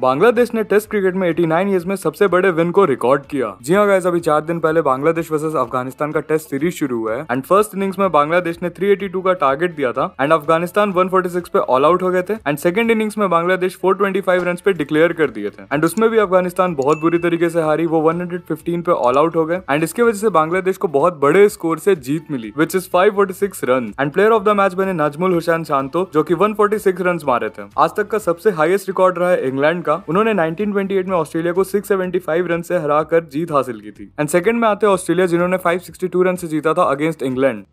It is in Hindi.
बांग्लादेश ने टेस्ट क्रिकेट में 89 नाइन में सबसे बड़े विन को रिकॉर्ड किया जी हाँ गाइस अभी चार दिन पहले बांग्लादेश वर्सेस अफगानिस्तान का टेस्ट सीरीज शुरू हुआ है एंड फर्स्ट इनिंग्स में बांग्लादेश ने 382 का टारगेट दिया था एंड अफगानिस्तान 146 पे ऑल आउट हो गए थे एंड सेकंड इनिंग्स में बांग्लादेश 425 रन पे डिक्लेयर कर दिए थे एंड उसमें भी अफगानिस्तान बहुत बुरी तरीके से हारी वो वन पे ऑल आउट हो गए एंड इसके वजह से बांग्लादेश को बहुत बड़े स्कोर से जीत मिली which is five run and player of the match बने नजमुल हुसैन शांतो जो की वन रन मारे थे आज तक का सबसे हाइस्ट रिकॉर्ड रहा है इंग्लैंड इंग्लैंड का उन्होंने 1928 में ऑस्ट्रेलिया को 675 रन से हराकर जीत हासिल की थी एंड सेकंड में आते ऑस्ट्रेलिया जिन्होंने 562 रन से जीता था अगेंस्ट इंग्लैंड